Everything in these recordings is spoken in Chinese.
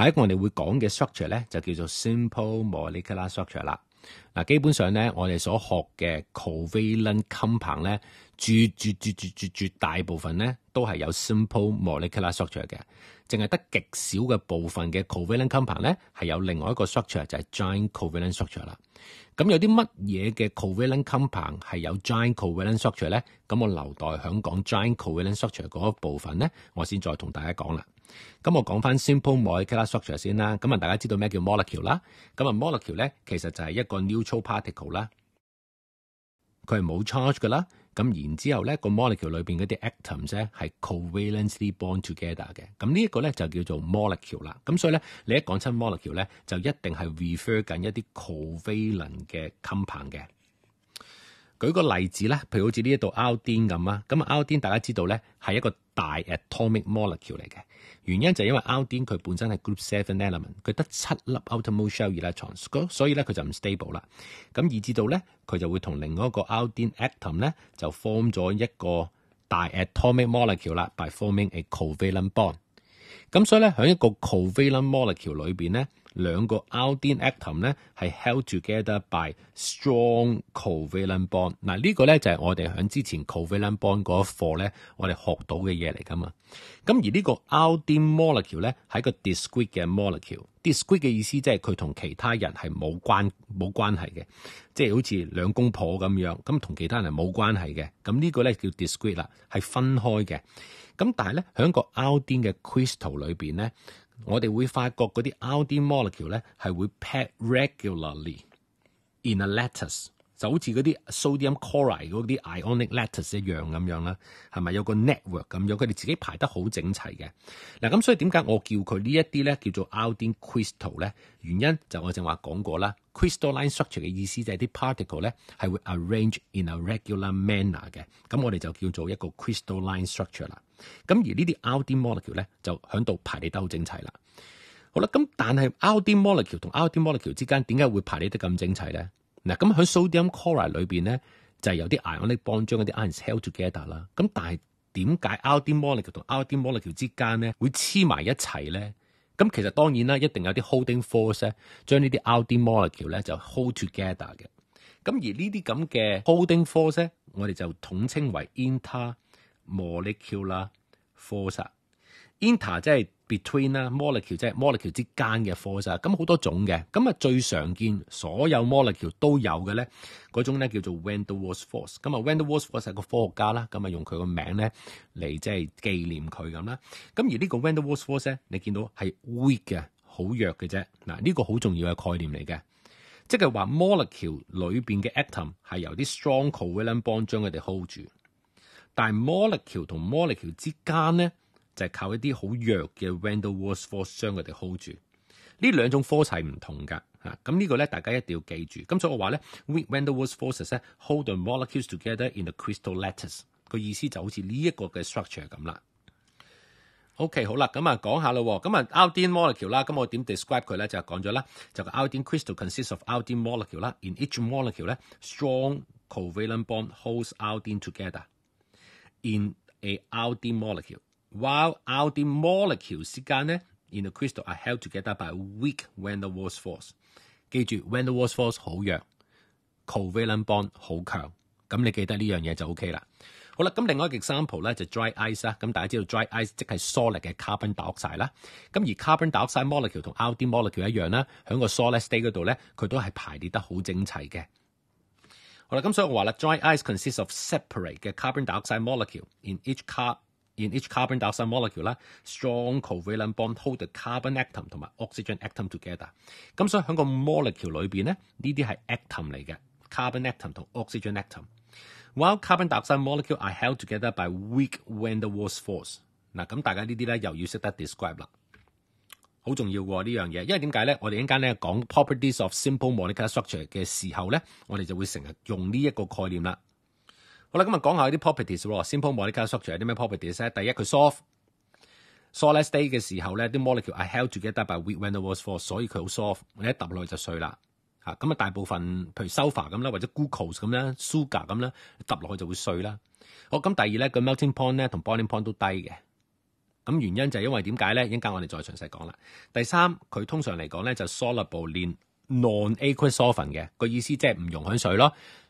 下一個我哋會講嘅 structure 咧，就叫做 simple molecular structure 啦。嗱，基本上咧，我哋所學嘅 covalent compound 咧，絕絕絕絕絕絕大部分咧，都係有 simple molecular structure 嘅。淨係得極少嘅部分嘅 covalent compound 咧，係有另外一個 structure，就係 giant covalent structure 啦。咁有啲乜嘢嘅 covalent compound 係有 giant covalent structure 咧？咁我留待響講 giant covalent structure 嗰部分咧，我先再同大家講啦。咁我讲翻 simple molecular structure 先啦。咁啊，大家知道咩叫 molecule 啦？咁啊，molecule 咧其实就系一个 neutral particle 啦，佢系冇 charge 噶啦。咁然之后咧，个 molecule 里边嗰啲 atoms 咧系 covalently bound together 嘅。咁呢一个咧就叫做 molecule 啦。咁所以咧，你一讲亲 molecule 咧，就一定系 refer 紧一啲 covalent 嘅 c o m o u n d 嘅。举个例子咧，譬如好似呢一度 iodine 咁啊。咁啊 iodine 大家知道咧系一个。大 atomic molecule 嚟嘅，原因就因為 a o d i n e 佢本身係 group seven element，佢得七粒 o u t e r m o t shell electrons，所以咧佢就唔 stable 啦。咁以至到咧，佢就會同另外一個 a o d i n e atom 咧就 form 咗一個大 atomic molecule 啦，by forming a covalent bond。咁所以咧喺一個 covalent molecule 裏邊咧。兩個 t o 子咧係 held together by strong covalent bond。嗱呢個咧就係我哋喺之前 covalent bond 嗰個課咧，我哋學到嘅嘢嚟噶嘛。咁而呢個 molecule 咧係一個 discrete 嘅 molecule。discrete 嘅意思即係佢同其他人係冇關冇關係嘅，即係好似兩公婆咁樣，咁同其他人冇關係嘅。咁呢個咧叫 discrete 啦，係分開嘅。咁但係咧喺個 aldean 嘅 crystal 裏面咧。我哋會發覺嗰啲 RD molecule 咧係會 pack regularly in a lattice。就好似嗰啲 sodium chloride 嗰啲 ionic lattice 一樣咁樣啦，係咪有個 network 咁樣？佢哋自己排得好整齊嘅。嗱咁所以點解我叫佢呢一啲咧叫做 aldin crystal 咧？原因就我正話講過啦，crystalline structure 嘅意思就係啲 particle 咧係會 arrange in a regular manner 嘅。咁我哋就叫做一個 crystalline structure 啦。咁而呢啲 aldin molecule 咧就喺度排列得好整齊啦。好啦，咁但係 aldin molecule 同 aldin molecule 之間點解會排列得咁整齊咧？嗱，咁喺 sodium chloride 邊咧，就係有啲 i onic bond 將嗰啲 iron held together 啦。咁但係點解 oution molecule 同 oution molecule 之間咧會黐埋一齊咧？咁其實當然啦，一定有啲 holding force 咧將呢啲 oution molecule 咧就 hold together 嘅。咁而呢啲咁嘅 holding force，我哋就統稱為 inter molecule 啦 force。inter 即系 between 啦，molecule 即係 molecule 之間嘅 force，啊，咁好多種嘅，咁啊最常見所有 molecule 都有嘅咧，嗰種咧叫做 van der Waals force。咁啊 van der Waals force 係個科學家啦，咁啊用佢個名咧嚟即係紀念佢咁啦。咁而呢個 van der Waals force 咧，你見到係 weak 嘅，好弱嘅啫。嗱，呢個好重要嘅概念嚟嘅，即係話 molecule 裏边嘅 atom 係由啲 strong covalent bond 將佢哋 hold 住，但係 molecule 同 molecule 之間咧。就靠一啲好弱嘅 w a n der Waals force 将佢哋 hold 住。呢兩種科系唔同㗎吓，咁呢個咧大家一定要記住。咁所以我話咧，weak van der Waals forces 咧 hold the molecules together in the crystal lattice。個意思就好似呢一個嘅 structure 咁啦。OK，好啦，咁啊講下咯。咁啊 a l d i n molecule 啦，咁我點 describe 佢咧？就講咗啦，就 a l d i n crystal consists of a l d i n molecule 啦。In each molecule 咧，strong covalent bond holds a l d i n together in a a l d i n molecule。while 啲分子之 m o l e crystal，are held together by weak van der Waals force。记住，van der Waals force 好弱，covalent bond 好强。咁你记得呢样嘢就 OK 啦。好啦，咁另外一個 example 咧就 dry ice 啦。咁大家知道 dry ice 即係 i d 嘅 carbon dioxide 啦。咁而 carbon dioxide molecule 同 out 啲 molecule 一樣啦，喺個 i d state 嗰度咧，佢都係排列得好整齊嘅。好啦，咁所以我話啦，dry ice consist s of separate 嘅 carbon dioxide molecule in each car In each carbon dioxide molecule 啦，strong covalent bond hold the carbon atom 同埋 oxygen atom together。咁所以喺個 molecule 裏边咧，呢啲係 atom 嚟嘅，carbon atom 同 oxygen atom。While carbon dioxide molecule are held together by weak van der Waals force。嗱，咁大家呢啲咧又要識得 describe 啦，好重要喎呢樣嘢，因為點解咧？我哋一间咧講 properties of simple molecular structure 嘅時候咧，我哋就會成日用呢一個概念啦。好啦，今日講下啲 properties 喎，simple m o e c a structure 有啲咩 properties 咧？第一佢 soft，solid state 嘅時候咧，啲 molecule are held together by weak i e r m o l e c u l r force，所以佢好 soft，你一揼落去就碎啦。嚇，咁啊大部分譬如 s u f a r 咁啦，或者 glucose 咁啦，sugar 咁啦，揼落去就會碎啦。好，咁第二咧，佢 melting point 咧同 boiling point 都低嘅。咁原因就因為點解咧？一陣間我哋再詳細講啦。第三，佢通常嚟講咧就 soluble 連 n non-aqueous solvent 嘅，個意思即係唔溶響水咯。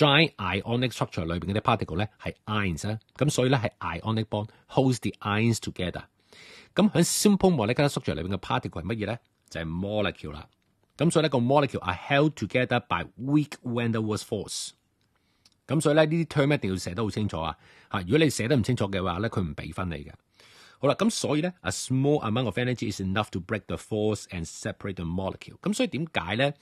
g ionic structure 裏边嗰啲 particle 咧係 ions 啊，咁所以咧係 ionic bond holds the ions together。咁喺 simple molecular structure 裏边嘅 particle 系乜嘢咧？就係 molecule 啦。咁所以咧個 molecule are held together by weak e n d e r l e l a force。咁所以咧呢啲 term 一定要寫得好清楚啊！吓，如果你寫得唔清楚嘅話咧，佢唔俾分你嘅。好啦，咁所以咧，a small amount of energy is enough to break the force and separate the molecule。咁所以點解咧？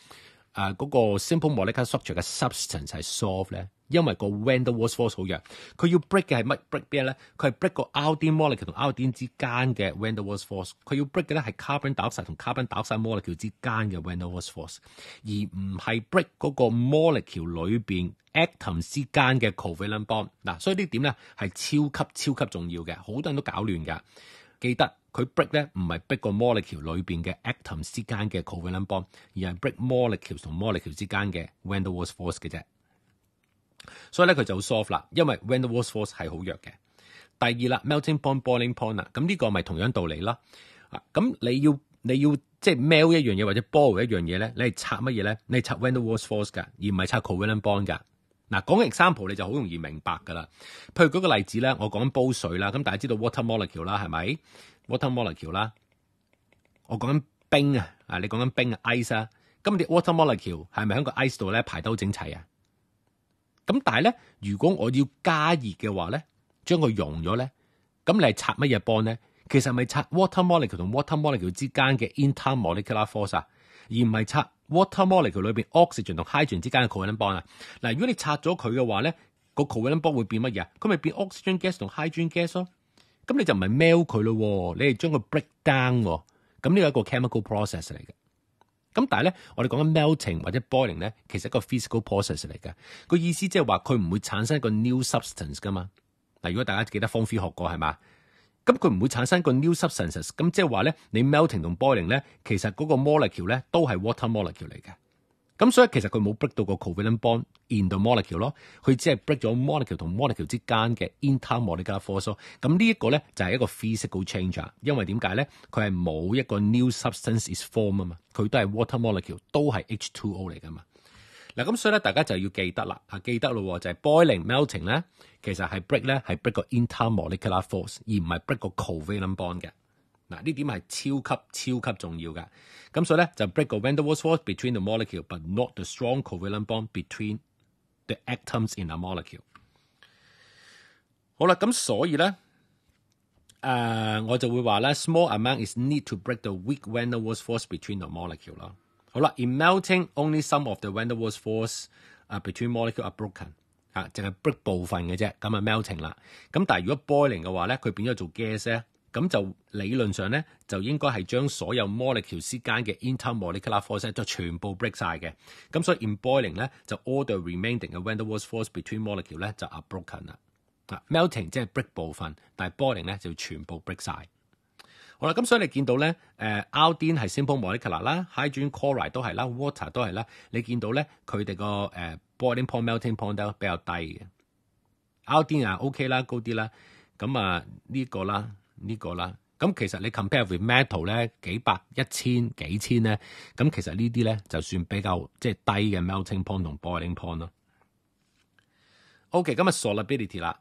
啊，嗰個 simple molecular structure 嘅 substance 係 solve 咧，因為個 van der Waals force 好弱，佢要 break 嘅係乜 break 邊咧？佢係 break 個 out m o l 啲分 e 同 out in 之間嘅 van der Waals force。佢要 break 嘅咧係 carbon 打 e 同 carbon 打 u l e 之間嘅 van der Waals force，而唔係 break 嗰個分子里邊 atom 之間嘅 covalent bond 嗱。所以呢點咧係超級超級重要嘅，好多人都搞亂㗎。記得佢 break 咧，唔係 break 個 molecule 裏邊嘅 atom 之間嘅 covalent bond，而係 break molecule 同 molecule 之間嘅 van der Waals force 嘅啫。所以咧佢就好 soft 啦，因為 van der Waals force 係好弱嘅。第二啦，melting point boiling point 啦，咁呢個咪同樣道理啦。啊，咁你要你要即係 mel 一樣嘢或者 boil 一樣嘢咧，你係拆乜嘢咧？你係拆 van der Waals force 㗎，而唔係拆 covalent bond 㗎。嗱，講極三步你就好容易明白噶啦。譬如舉個例子咧，我講緊煲水啦，咁大家知道 water molecule 啦，係咪？water molecule 啦，我講緊冰啊，啊，你講緊冰啊，ice 啦，咁啲 water molecule 係咪喺個 ice 度咧排得好整齊啊？咁但係咧，如果我要加熱嘅話咧，將佢溶咗咧，咁你係拆乜嘢 bond 咧？其實係咪拆 water molecule 同 water molecule 之間嘅 inter molecular force 啊？而唔係拆。water molecule 裏 g e n 同 hydrogen 之間嘅 covalent bond 啊。嗱，如果你拆咗佢嘅話咧，個 covalent bond 會變乜嘢啊？佢咪變 oxygen gas 同 hydrogen gas 咯。咁你就唔係 mel 佢咯，你係將佢 break down 喎。咁呢一個 chemical process 嚟嘅。咁但係咧，我哋講緊 melting 或者 boiling 咧，其實一個 physical process 嚟嘅。個意思即係話佢唔會產生一個 new substance 噶嘛。嗱，如果大家記得方菲 r m 學過係嘛？咁佢唔會產生個 new substance，s 咁即係話咧，你 melting 同 boiling 咧，其實嗰個 molecule 咧都係 water molecule 嚟嘅。咁所以其實佢冇 break 到個 covalent bond in the molecule 咯，佢只係 break 咗 molecule 同 molecule 之間嘅 intermolecular force 咯。咁呢一個咧就係一個 p h y s i change a l c r 因為點解咧？佢係冇一個 new substance is f o r m 啊嘛，佢都係 water molecule，都係 H2O 嚟噶嘛。嗱，咁所以咧，大家就要記得啦，啊，記得咯，就係 boiling、melting 咧，其實係 break 咧，係 break 個 intermolecular force，而唔係 break 個 covalent bond 嘅。嗱，呢點係超級超級重要嘅。咁所以咧，就 break 個 van der Waals force between the molecule，but not the strong covalent bond between the atoms in a molecule。好啦，咁所以咧，誒，我就會話咧，small amount is need to break the weak van der Waals force between the molecule。好啦，in melting only some of the van der Waals force 啊，between molecule are broken，啊，淨係 break 部分嘅啫，咁啊 melting 啦。咁但係如果 boiling 嘅話咧，佢變咗做 gas 咧，咁就理論上咧，就應該係將所有 molecule 之間嘅 intermolecular force 咧就全部 break 晒嘅。咁所以 in boiling 咧就 all the remaining 嘅 van der Waals force between molecule 咧就 are broken 啦。啊，melting 即係 break 部分，但係 boiling 咧就全部 break 晒。啦，咁所以你見到咧，誒，氫鍵係 simple m o l e c u l r 啦，hydrogen chloride 都係啦，water 都係啦。你見到咧，佢哋個誒 boiling point、melting point 都比較低嘅。氫鍵啊 OK 啦，高啲啦。咁啊呢個啦，呢個啦。咁其實你 compare with metal 咧，幾百、一千、幾千咧，咁其實呢啲咧就算比較即係低嘅 melting point 同 boiling point 咯。OK，咁啊 solubility 啦。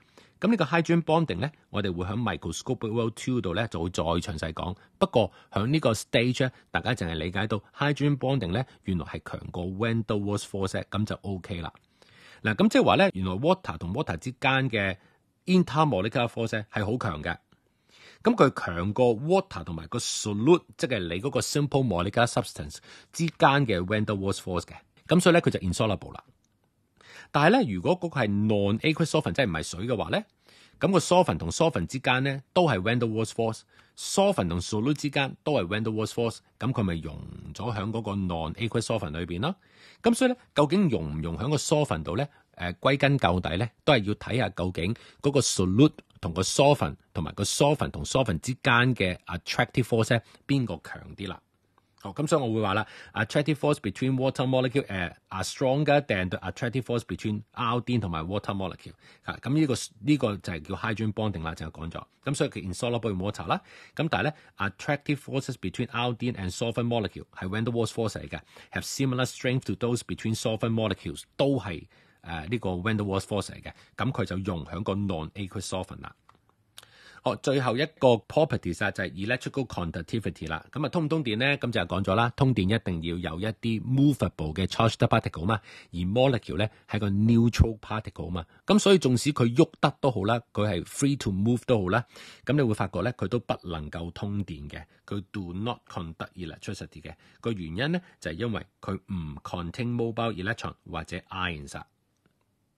咁呢個 hydrogen bonding 咧，我哋會喺 microscopic world two 度咧就會再詳細講。不過喺呢個 stage 咧，大家淨係理解到 hydrogen bonding 咧原來係強過 w i n d e w w a l l s force 咁就 OK 啦。嗱，咁即係話咧，原來 water 同 water 之間嘅 intermolecular force 係好強嘅。咁佢強過 water 同埋個 salute，即係你嗰個 simple molecular substance 之間嘅 w i n d e w w a l l s force 嘅。咁所以咧佢就 insoluble 啦。但係咧，如果嗰個係 non-aqueous solvent 即係唔係水嘅話咧，咁個 solvent 同 solvent 之間咧都係 van der Waals force，solvent 同 solute 之間都係 van der Waals force，咁佢咪溶咗喺嗰個 non-aqueous solvent 裏邊咯？咁所以咧，究竟溶唔溶喺個 solvent 度咧？誒，歸根究底咧，都係要睇下究竟嗰個 solute 同個 solvent 同埋個 solvent 同 solvent 之間嘅 attractive force 边邊個強啲啦？哦，咁所以我會話啦，attractive force between water molecule 誒 are stronger than the attractive force between iodine 同埋 water molecule 嚇，咁呢個呢個就係叫 hydrogen bonding 啦，就講咗。咁所以佢 insoluble water 啦，咁但係咧 forces between iodine and solvent molecule 係 van der Waals force 嚟嘅，have similar strength to those between solvent molecules 都係誒呢個 van der Waals force 嚟嘅，咁佢就用喺個 non aqueous solvent 啦。哦，最後一個 p r o p e r t i e 啊，就係 electrical conductivity 啦。咁啊，通唔通電咧？咁就講咗啦。通電一定要有一啲 moveable 嘅 charged particle 嘛。而 molecule 咧係個 neutral particle 嘛。咁所以縱使佢喐得都好啦，佢係 free to move 都好啦，咁你會發覺咧，佢都不能夠通電嘅。佢 do not conduct electricity 嘅。個原因咧就係因為佢唔 c o n t a i n g mobile electron 或者 ions 啊。